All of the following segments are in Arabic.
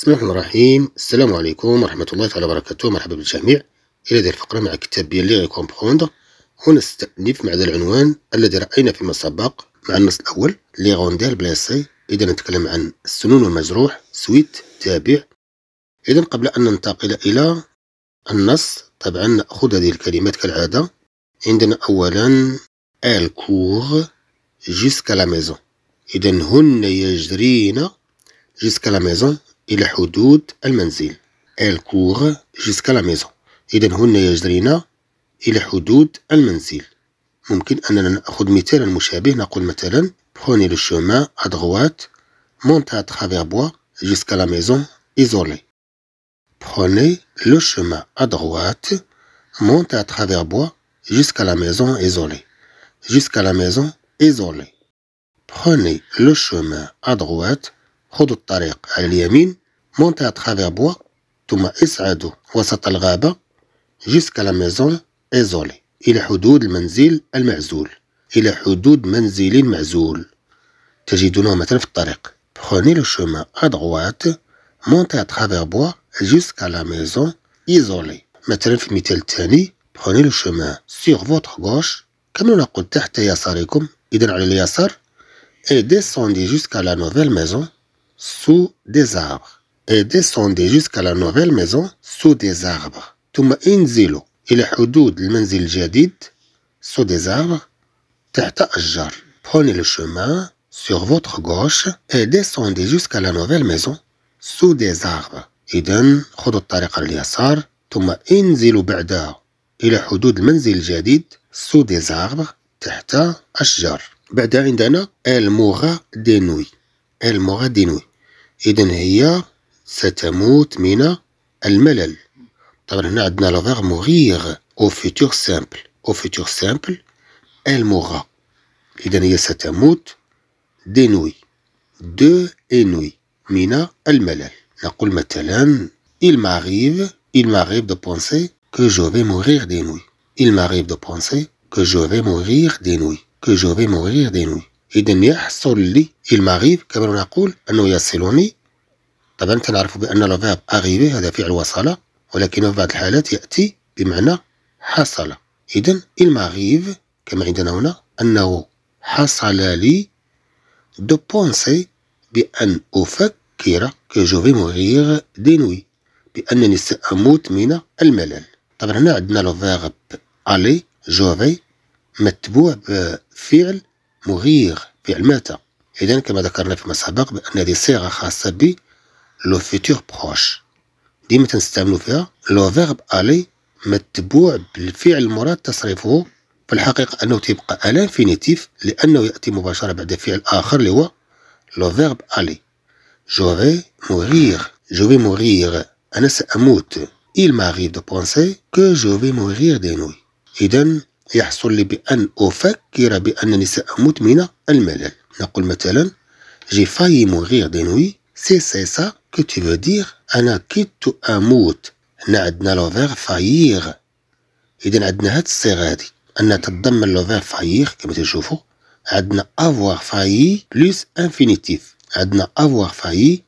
بسم الله الرحمن الرحيم السلام عليكم ورحمة الله تعالى وبركاته مرحبا بالجميع إلى هذه الفقرة مع كتاب بيان لي كومبخوند نستأنف مع هذا العنوان الذي رأينا فيما سبق مع النص الأول لي غوندير بلاسي إذا نتكلم عن السنون والمجروح سويت تابع إذا قبل أن ننتقل إلى النص طبعا نأخذ هذه الكلمات كالعادة عندنا أولا الكور جيسكا لا ميزون إذا هن يجرين جيسكا لا ميزون الى حدود المنزل إل كور جيسكا لا ميزون اذا هن يجرين الى حدود المنزل ممكن اننا ناخذ مثالا مشابه نقول مثلا بروني لو شومان أدغوات دروات مونتي ا ترافير بوا جيسكا لا ميزون ايزولي بروني لو شومان أدغوات دروات مونتي ا ترافير بوا جيسكا لا ميزون ايزولي جيسكا لا ميزون ايزولي بروني لو شومان أدغوات دروات خذوا الطريق على اليمين مونتي اتخافي بوا ثم اسعدوا وسط الغابة جيسكا لا ميزون ايزولي إلى حدود المنزل المعزول إلى حدود منزل معزول تجدونه مثلا في الطريق بخوني لو شوما ادغوات مونتي اتخافي بوا جيسكا لا ميزون ايزولي مثلا في المثال الثاني بخوني لو شوما سيغ فوتخ غوش كما نقول تحت يساركم إذا على اليسار اي ديسوندي جيسكا لا نوفيل ميزون سو ديزابغ et descendez jusqu'à la nouvelle maison sous des arbres. ثم انزلوا إلى حدود المنزل الجديد sous des arbres تحت الشجر. Prenez le chemin sur votre gauche et descendez jusqu'à la nouvelle maison sous des arbres. إذا خذوا الطريق اليسار ثم انزلوا بعدها إلى حدود المنزل الجديد sous des arbres تحت أشجار بعدها عندنا الموغا دينوي الموغا دينوي إذا هي ستموت من الملل mourir au futur simple, au simple, simple, elle mourra. Et سامبل ال مغا اذا هي ستموت دي نوي دو nuits. il m'arrive il m'arrive de penser que je vais mourir des nuits il m'arrive de penser que je vais mourir des nuits que je vais mourir des nuits et de il m'arrive que on a dit des nuits. طبعا تنعرف بأن فيرب أغيبي هذا فعل وصل ولكنه في بعض الحالات يأتي بمعنى حصل إذا المغيب كما عندنا هنا أنه حصل لي دو بونسي بأن أفكر كي جو في دي دينوي بأنني سأموت من الملل طبعا هنا عندنا لو فيرب ألي جو في متبوع بفعل مغير فعل مات إذا كما ذكرنا فيما سبق بأن هذه صيغة خاصة ب لو فيتور بروش ديما تنستعملو فيها لو فيرب الي متبوع بالفعل المراد تصريفه في الحقيقة أنه تيبقى الانفينيتيف لأنه يأتي مباشرة بعد فعل آخر اللي هو لو فيرب الي جو في مورير جو في مورير أنا سأموت إل ماغيف دو بونسي كو جو في مورير دي نوي إذا يحصل لي بأن أفكر بأنني سأموت من الملل. نقول مثلا جي فاي مورير دي نوي سي سي سا كو تي فو دير انا كيت اموت هنا عندنا لو لوفير فايغ اذا عندنا هاد الصيغه هادي انها تتضمن لوفير فايغ كما تشوفوا عندنا افوار فايي بلوس انفينيتيف عندنا افوار فايي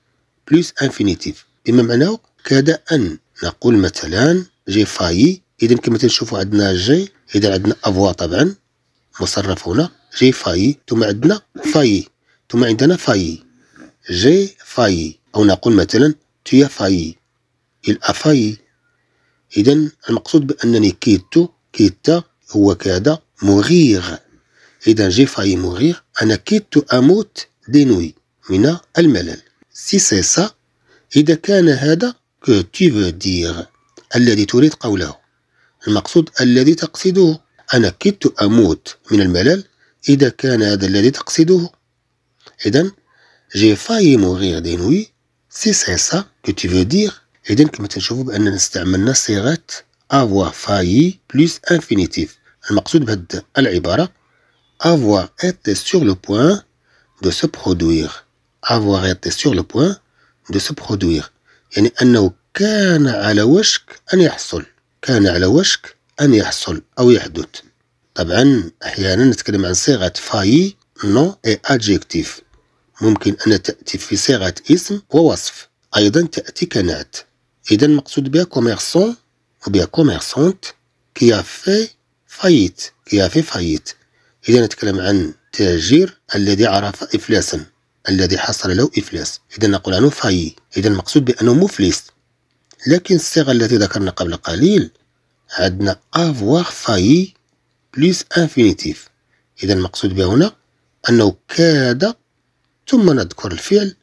بلوس انفينيتيف بما معناه كاد ان نقول مثلا جي فايي اذا كما تشوفوا عندنا جي اذا عندنا افوا طبعا مصرف هنا جي فايي ثم عندنا فايي ثم عندنا فايي جي فاي أو نقول مثلا تي فاي إل أفاي إذن إذا المقصود بأنني كيتو كيتا هو كادا مغير إذا جي فاي مغير أنا كيتو أموت دينوي من الملل سي سي سا إذا كان هذا كو تو دير الذي تريد قوله المقصود الذي تقصده أنا كدت أموت من الملل إذا كان هذا الذي تقصده إذا j'ai failli mourir des nuits si c'est ça que tu veux dire اذا كما تنشوفوا باننا استعملنا صيغه avoir failli plus infinitif المقصود بهذه العباره avoir été sur le point de se produire avoir été sur le point de se produire يعني انه كان على وشك ان يحصل كان على وشك ان يحصل او يحدث طبعا احيانا نتكلم عن صيغه فاي نو اي ادجيكتيف ممكن أن تأتي في صيغة اسم ووصف أيضا تأتي كنات إذا مقصود بها كوميرسون وبها كوميرسونت كي في فايت كي في فايت إذا نتكلم عن تاجر الذي عرف إفلاسا الذي حصل له إفلاس إذا نقول عنه فاي إذا المقصود بأنه مفلس لكن الصيغة التي ذكرنا قبل قليل عندنا افواغ فاي بليس انفينيتيف إذا المقصود بها هنا أنه كاد ثم نذكر الفعل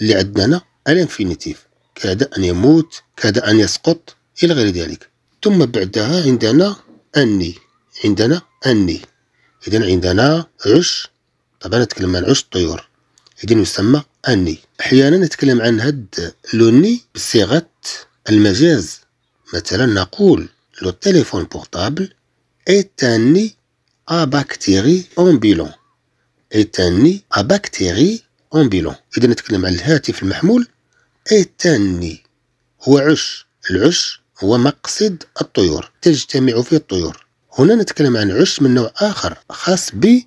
اللي عندنا هنا الانفينيتيف كاد أن يموت كاد أن يسقط إلى غير ذلك ثم بعدها عندنا أني عندنا أني إذا عندنا عش طبعا نتكلم عن عش الطيور إذا يسمى أني أحيانا نتكلم عن هاد لوني بصيغة المجاز مثلا نقول لو تيليفون بورتابل اي تاني ا à bactéries الثاني بكتيري امبيلون اذا نتكلم على الهاتف المحمول ايتاني هو عش العش هو مقصد الطيور تجتمع فيه الطيور هنا نتكلم عن عش من نوع اخر خاص بلي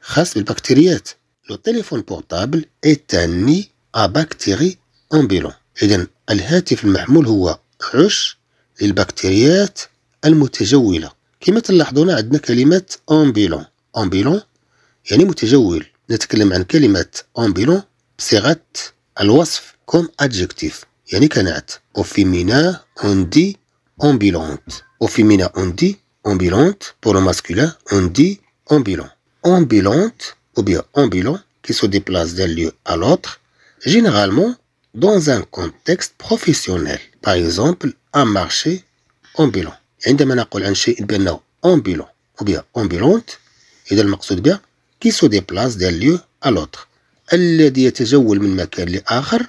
خاص بالبكتيريات لو تليفون بورتابل الثاني بكتيري امبيلون اذا الهاتف المحمول هو عش للبكتيريات المتجولة كما تلاحظون عندنا كلمة أمبيلون أمبيلون Il y a des mots qui sont très importants. On parle de la ambulant » qui est un adjectif. Il y a des mots qui sont Au féminin, on dit « ambulante ». Au féminin, on dit « ambulante ». Pour le masculin, on dit « ambulant ».« Ambulante » ou bien « ambulant » qui se déplace d'un lieu à l'autre, généralement, dans un contexte professionnel. Par exemple, un marché, « ambulant ». Quand on parle d'un marché, il y a ambulant » ou bien « ambulante ». Et dans le كي سو ديبلاس ديال ليو ا l'autre الذي يتجول من مكان لآخر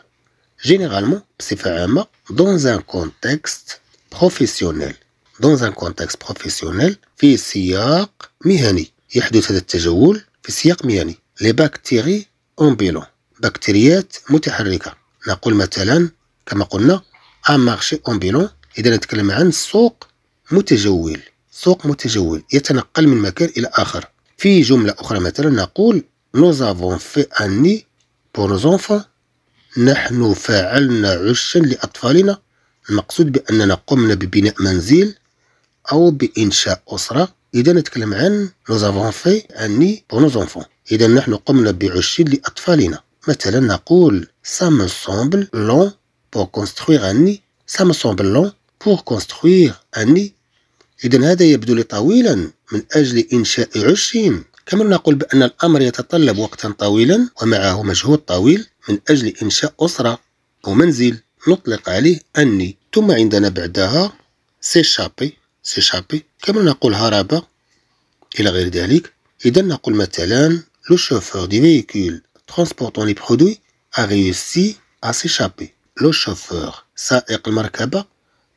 جينيرالمون بصفة عامة دون ان كونتكست بروفيسيونيل دون ان كونتكست بروفيسيونيل في سياق مهني يحدث هذا التجول في سياق مهني لي باكتيري امبيلون بكتيريات متحركة نقول مثلا كما قلنا ان مارشي امبيلون إذا نتكلم عن سوق متجول سوق متجول يتنقل من مكان إلى آخر في جملة أخرى مثلا نقول Nous avons fait un nid pour nos enfants. نحن فعلنا عشا لأطفالنا. المقصود بأننا قمنا ببناء منزل أو بإنشاء أسرة. إذا نتكلم عن Nous avons fait un nid pour nos enfants. إذا نحن قمنا بعش لأطفالنا. مثلا نقول Ça me semble long pour construire un nid. Ça me semble long pour construire un nid. إذا هذا يبدو لي طويلا من أجل إنشاء عش كما نقول بأن الأمر يتطلب وقتا طويلا ومعه مجهود طويل من أجل إنشاء أسرة أو منزل نطلق عليه أني ثم عندنا بعدها سيشابي سيشابي كما نقول هرب إلى غير ذلك إذا نقول مثلا لو شوفور دي فيكول ترونسبورتون لي برودوي a ا سي شابي لو شوفور سائق المركبة,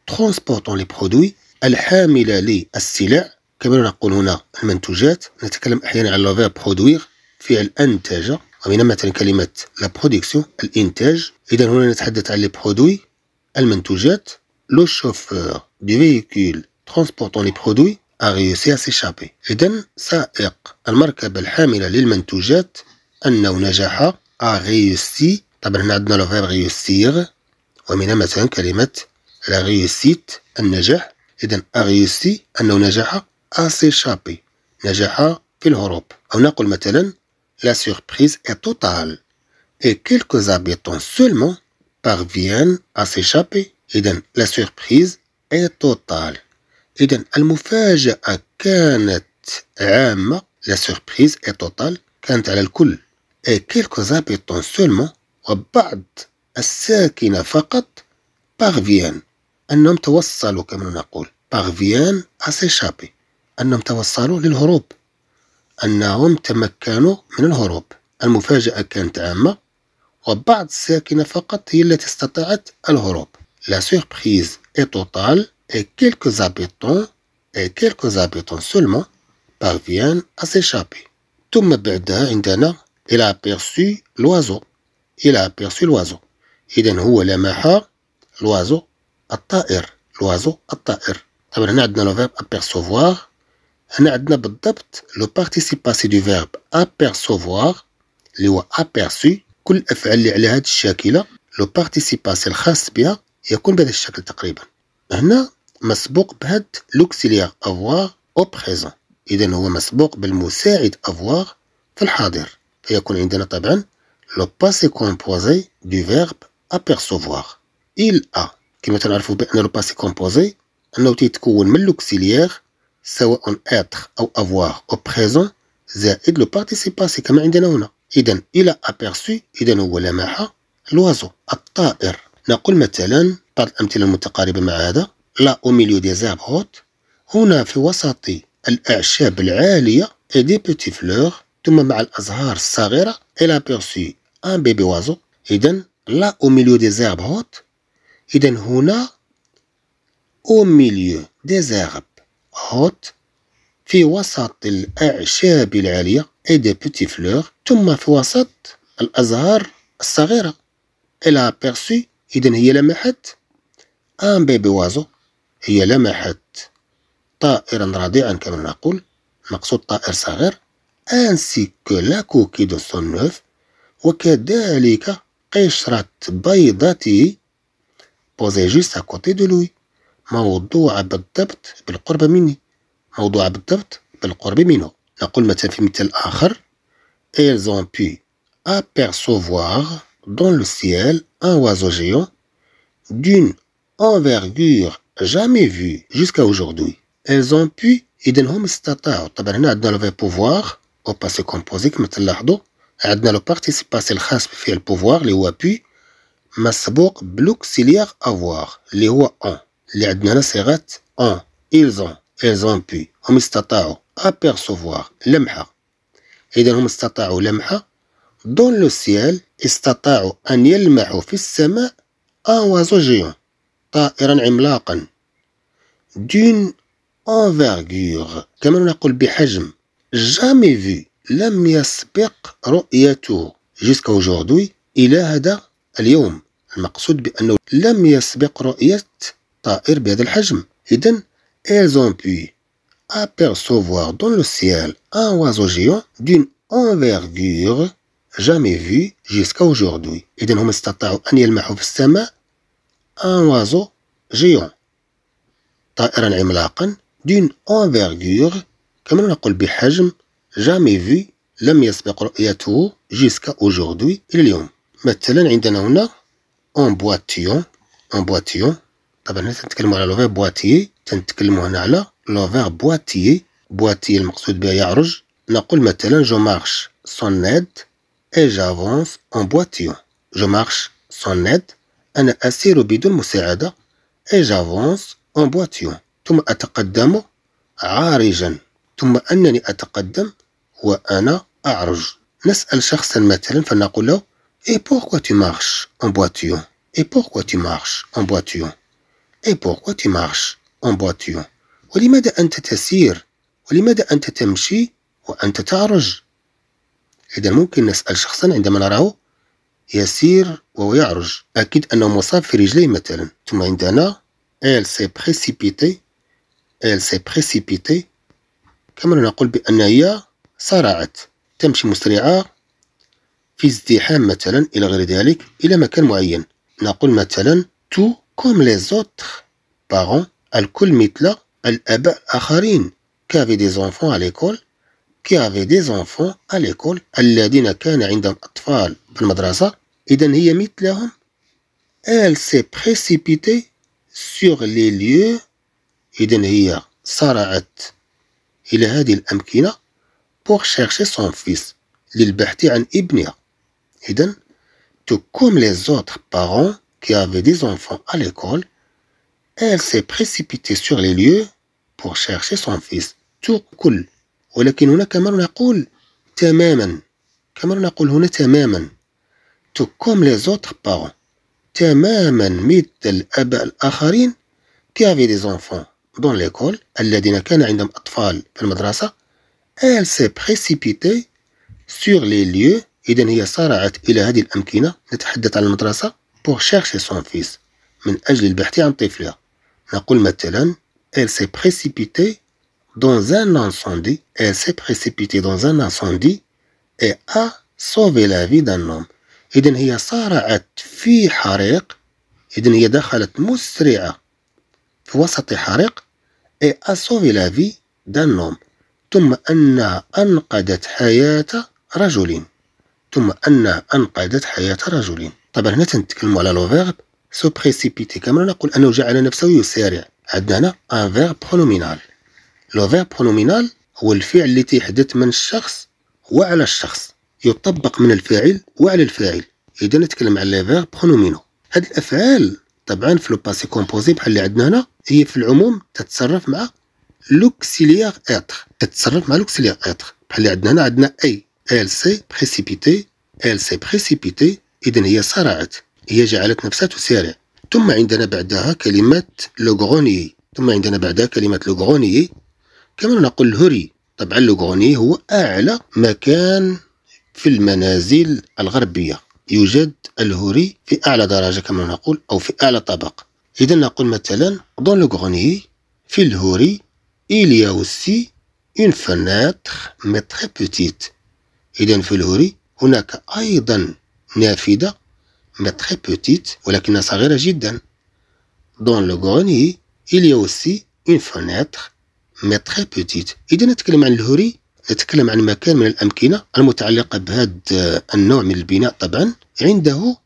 ترونسبورتون لي برودوي الحاملة للسلع كما نقول هنا المنتوجات نتكلم احيانا على لافير برودوير فعل انتج ومن مثلا كلمه لا برودكسيون الانتاج اذا هنا نتحدث عن لي برودوي المنتوجات لو شوفور دو فيكول ترونسبورتون لي برودوي اريوسي réussi à إذا سائق المركبة الحاملة للمنتوجات أنه نجح اريوسي طبعا هنا عندنا لو فيرب ريوسيغ ومن مثلا كلمة لا ريوسيت النجاح إذا اريوسي أنه نجح assez échappé نجح في الهروب أو نقول مثلا La surprise est totale et quelques habitants seulement parviennent à s'échapper. إذا la surprise est totale. إذا المفاجأة كانت عامة لا سوربريز اي توتال كانت على الكل اي كيلكو زابيتون سولمون وبعض الساكنة فقط بارفيان أنهم توصلوا كما نقول بارفيان أسيشابي أنهم توصلوا للهروب أنهم تمكنوا من الهروب المفاجأة كانت عامة وبعض الساكنة فقط هي التي استطاعت الهروب لا سوربريز اي توتال اي كيلكو زابيطون اي كيلكو زابيطون seulement بارفيان à s'échapper. ثم بعدها عندنا الى a لوازو الى il لوازو إذا هو لمح لوازو الطائر لوازو الطائر طبعا هنا عندنا لو فيرب apercevoir هنا عندنا بالضبط لو بارتيسيباسي دو فيرب ابيرسوفوار اللي هو ابيرسي كل الافعال اللي على هذه الشاكله لو بارتيسيباسي الخاص بها يكون بهذا الشكل تقريبا هنا مسبوق بهاد لوكسيليير افوار او بريزون اذا هو مسبوق بالمساعد افوار في الحاضر فيكون عندنا طبعا لو باسي كومبوزي دو فيرب ابيرسوفوار il a كما تنعرفوا بان لو باسي كومبوزي انه تيتكون من لوكسيليير سواء اتر أو افوار او بريزون زائد لو بارتيسيباسي كما عندنا هنا إذا إلى ابيرسو إذا هو لمح لوازو الطائر نقول مثلا بعض الأمثلة المتقاربة مع هذا لا أو ميليو دي زابغوت هنا في وسط الأعشاب العالية اي دي بيتي فلور ثم مع الأزهار الصغيرة إلى aperçu ان بيبي وازو إذا لا أو ميليو دي زابغوت إذا هنا أو ميليو دي زابغ هوت في وسط الأعشاب العالية اي دي بوتي فلور ثم في وسط الأزهار الصغيرة إلا بيرسي إذن هي لمحت أن بيبي وازو هي لمحت طائرا رضيعا كما نقول مقصود طائر صغير أنسي كو لا كوكي دو سونوف وكذلك قشرة بيضته بوزي جوست أكوتي دو لوي موضوع بالضبط مني موضوع بالضبط ont pu apercevoir dans le ciel un oiseau géant d'une envergure jamais vue jusqu'à aujourd'hui. Elles ont pu et هم pouvoir طبعا هنا عندنا لو في بوفوار أو باسي كومبوزي كما تلاحظوا عندنا لو ce الخاص بوفوار اللي هو pu مسبوق اللي عندنا هنا صيغه ان ايلزون ايلزون بي هم استطاعوا ابيرسوفوار لمحه اذا هم استطاعوا لمحه دون لو سيال استطاعوا ان يلمحوا في السماء ان وازو جيون طائرا عملاقا دون انفيرغور كما نقول بحجم جامي في لم يسبق رؤيته جيسكا اوجوردوي إلى هذا اليوم المقصود بأنه لم يسبق رؤية طائر بهذا الحجم إذا elles ont pu apercevoir dans le ciel un oiseau géant d'une envergure jamais vue jusqu'à aujourd'hui إذا هم استطاعوا أن يلمحوا في السماء un oiseau géant طائرا عملاقا d'une envergure كما نقول بحجم jamais vu لم يسبق رؤيته جسكا aujourd'hui إلى اليوم مثلا عندنا هنا en boitillon en boitillon طبعا هنا تنتكلمو على لوفير بواتي تنتكلمو هنا على لوفير بواتي بواتي المقصود بها يعرج نقول مثلا جو مارش سون نيد اي جافونس اون بواتيون جو مارش سون نيد انا اسير بدون مساعده اي جافونس اون بواتيون ثم اتقدم عارجا ثم انني اتقدم وانا اعرج نسال شخصا مثلا فنقول له اي بوركوا تي مارش اون بواتيون اي بوركوا تي مارش اون بواتيون أي بوركوا تي مارش أون بواتيون ولماذا أنت تسير ولماذا أنت تمشي وأنت تعرج إذا ممكن نسأل شخصا عندما نراه يسير وهو يعرج أكيد أنه مصاب في رجليه مثلا ثم عندنا إل سي بريسيبيتي إل سي بريسيبيتي كما نقول بأن هي سرعت تمشي مسرعة في ازدحام مثلا إلى غير ذلك إلى مكان معين نقول مثلا تو comme les autres parents, al-kul al qui avaient des enfants à l'école, qui avaient des enfants à l'école, al-madrasa, Elle s'est précipitée sur les lieux, sara'at pour chercher son fils, للبحث Ibnir tout comme les autres parents, qui avait des enfants à l'école, elle s'est précipitée sur les lieux pour chercher son fils تقل ولكن هنا كما نقول تماما كما نقول هنا تماما تو كوم لي زوتر بارون تماما مثل الآباء الآخرين كي افي دي زونفون دون ليكول الذين كان عندهم أطفال في المدرسة ال سي بريسيبيتي سور لي ليو إذا هي سارعت إلى هذه الأمكنة نتحدث عن المدرسة pour chercher son fils من أجل البحث عن طفله نقول مثلا elle s'est précipitée dans un incendie elle s'est précipitée dans un incendie et a sauvé la vie d'un homme إذن هي صارعت في حريق إذن هي دخلت مسرعة في وسط حريق et a sauvé la vie d'un homme ثم أنها أنقذت حياة رجل ثم أنها أنقذت حياة رجل طبعا هنا تنتكلموا على لو فيرب سو بريسيبيتي كما نقول انه جعل نفسه يسارع عندنا هنا ان فيرب برونومينال لو فيرب برونومينال هو الفعل اللي تيحدث من الشخص وعلى الشخص يطبق من الفاعل وعلى الفاعل اذا نتكلم على لي فيرب برونومينو هاد الافعال طبعا في لو باسي كومبوزي بحال اللي عندنا هنا هي في العموم تتصرف مع لوكسيليغ اتر تتصرف مع لوكسيليغ اتر بحال اللي عندنا هنا عندنا اي ال سي بريسيبيتي ال سي بريسيبيتي إذا هي صارعت هي جعلت نفسها تسارع ثم عندنا بعدها كلمة لوغوني ثم عندنا بعدها كلمة لوغوني كما نقول هوري طبعا لوغوني هو أعلى مكان في المنازل الغربية يوجد الهوري في أعلى درجة كما نقول أو في أعلى طبق إذا نقول مثلا دون لوغوني في الهوري إليا أوسي أون فناتخ une fenêtre إذا في الهوري هناك أيضا نافذة très petite ولكنها صغيرة جدا. Dans le grenier, il y a aussi une fenêtre mais très petite. إذا نتكلم عن الهوري نتكلم عن مكان من الأمكنة المتعلقة بهذا النوع من البناء طبعا عنده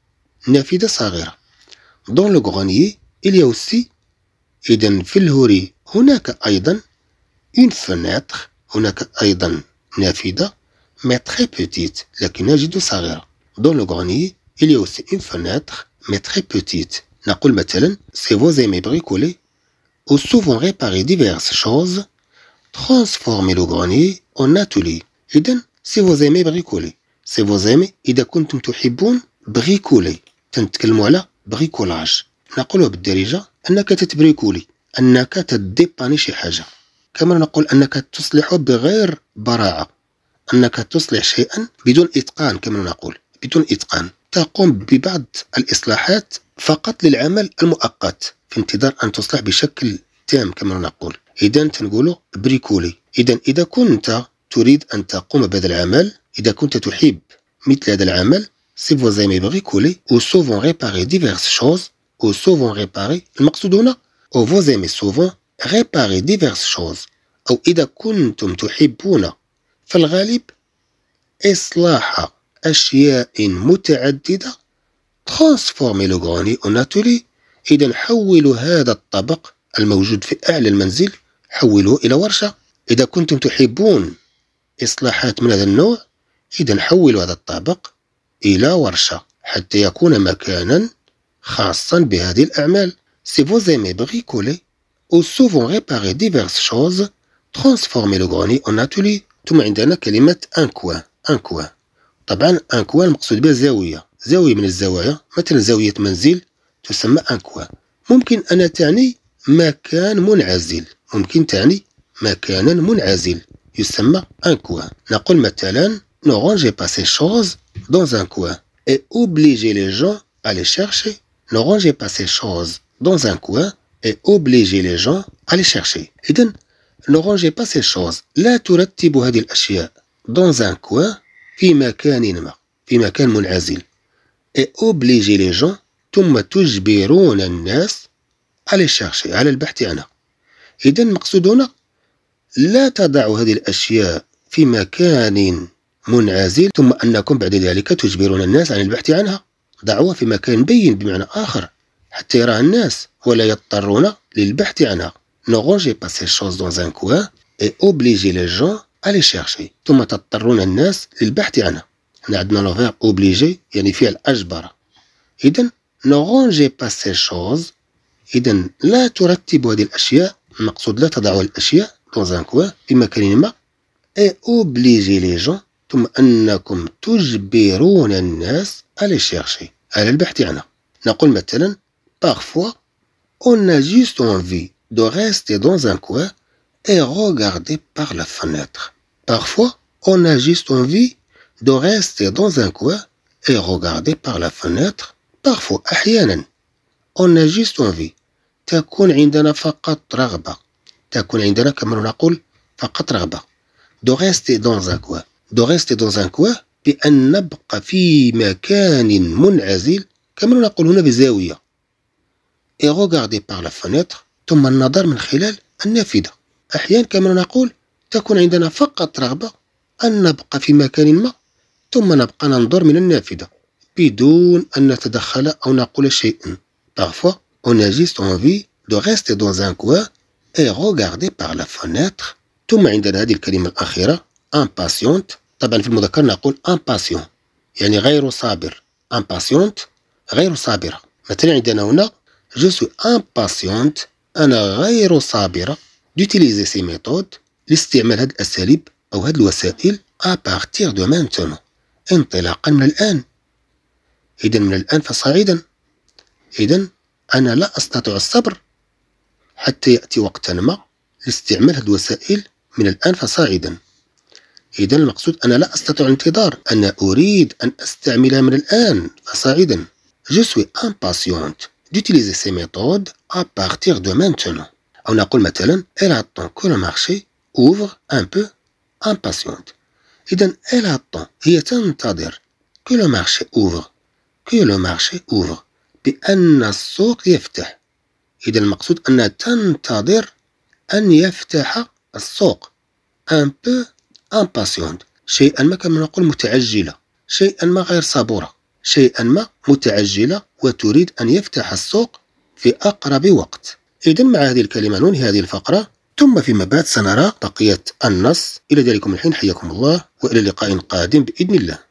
نافذة صغيرة. Dans le grenier, il y a aussi إذا في الهوري هناك أيضا une fenêtre هناك أيضا نافذة mais très petite لكنها جد صغيرة. دون لو غوني إلي أوسي إن فونيتر مي تخي بوتيت نقول مثلا سي فوز ايمي بريكولي أو سوفون غيباري ديفيرس شوز ترونسفورمي لو غوني أون أتولي إذا سي فوز ايمي بريكولي سي فوز ايمي إذا كنتم تحبون بريكولي تنتكلمو على بريكولاج نقولو بالدارجة أنك تتبريكولي أنك تديباني شي حاجة كما نقول أنك تصلح بغير براعة أنك تصلح شيئا بدون إتقان كما نقول بدون إتقان تقوم ببعض الإصلاحات فقط للعمل المؤقت في انتظار أن تصلح بشكل تام كما نقول إذا تنقوله بريكولي إذا إذا كنت تريد أن تقوم بهذا العمل إذا كنت تحب مثل هذا العمل سي فو aimez bricoler أو سوفون réparer ديفيرس شوز أو سوفون réparer المقصود هنا أو فو aimez سوفون réparer ديفيرس شوز أو إذا كنتم تحبون في الغالب إصلاح أشياء متعددة ترانسفورمي لو غراني اون اتولي إذا حولوا هذا الطبق الموجود في أعلى المنزل حولوه إلى ورشة إذا كنتم تحبون إصلاحات من هذا النوع إذا حولوا هذا الطابق إلى ورشة حتى يكون مكانا خاصا بهذه الأعمال Si vous aimez bricoler ou souvent réparer diverses choses, transformez le grenier en atelier. ثم عندنا كلمة un coin, un coin. طبعا انكوال مقصود بها زاويه زاويه من الزوايا مثلا زاويه منزل تسمى انكوال ممكن ان تعني مكان منعزل ممكن تعني مكانا منعزل يسمى انكوال نقول مثلا نورون جي باسي شوز دون ان كوان اي اوبليجي لي جون الي شيرشي نورون جي باسي شوز دون ان كوان اي اوبليجي لي جون الي شيرشي اذا نورون جي باسي شوز لا ترتب هذه الاشياء دون ان كوان في مكان ما في مكان منعزل اي اوبليجي لي جون ثم تجبرون الناس على الشرشي على البحث عنها إذا المقصود هنا لا تضعوا هذه الأشياء في مكان منعزل ثم أنكم بعد ذلك تجبرون الناس عن البحث عنها ضعوها في مكان بين بمعنى آخر حتى يراها الناس ولا يضطرون للبحث عنها Ne rangez pas ces choses dans un اوبليجي لي جون الي شيرشي ثم تضطرون الناس للبحث عنها هنا عندنا لو فيرب اوبليجي يعني فعل اجبر اذا نورونجي با سي شوز اذا لا ترتب هذه الاشياء المقصود لا تضع الاشياء دون ان كوا في مكان ما اي اوبليجي لي جون ثم انكم تجبرون الناس الي شيرشي على البحث عنها نقول مثلا فوا اون a اون في دو غيستي دون زان coin et regarder par la fenêtre. Parfois, on a juste envie de rester dans un coin et regarder par la fenêtre. Parfois, أحيانا, on a juste envie. تكون عندنا فقط رغبة. تكون عندنا كما نقول فقط رغبة. De rester dans un coin. De rester dans un coin بأن نبقى في مكان منعزل كما نقول هنا بزاوية. Et regarder par la fenêtre ثم النظر من خلال النافذة. أحيانا كما نقول تكون عندنا فقط رغبة أن نبقى في مكان ما ثم نبقى ننظر من النافذة بدون أن نتدخل أو نقول شيئا Parfois, on a juste envie de rester dans un coin et regarder par la fenêtre. ثم عندنا هذه الكلمة الأخيرة impatient طبعا في المذكر نقول impatient يعني غير صابر impatient غير صابرة مثلا عندنا هنا je suis impatient أنا غير صابرة d'utiliser ces méthodes لاستعمال هذه الأساليب أو هذه الوسائل أبارتيغ دو مانتونو انطلاقا من الآن إذا من الآن فصاعدا إذا أنا لا أستطيع الصبر حتى يأتي وقتا ما لاستعمال هذه الوسائل من الآن فصاعدا إذا المقصود أنا لا أستطيع الانتظار أنا أريد أن أستعملها من الآن فصاعدا Je suis impatiente d'utiliser ces méthodes à partir de maintenant. أو نقول مثلا elle attend que le marché ouvre un peu impatiente إذا elle طون هي تنتظر كو لو مارشي أوفر كو لو مارشي أوفر بأن السوق يفتح إذا المقصود أنها تنتظر أن يفتح السوق ان بو امباسيونت شيئا ما كما نقول متعجلة شيئا ما غير صبورة شيئا ما متعجلة وتريد أن يفتح السوق في أقرب وقت إذا مع هذه الكلمة ننهي هذه الفقرة ثم فيما بعد سنرى بقية النص إلى ذلكم الحين حياكم الله وإلى لقاء قادم بإذن الله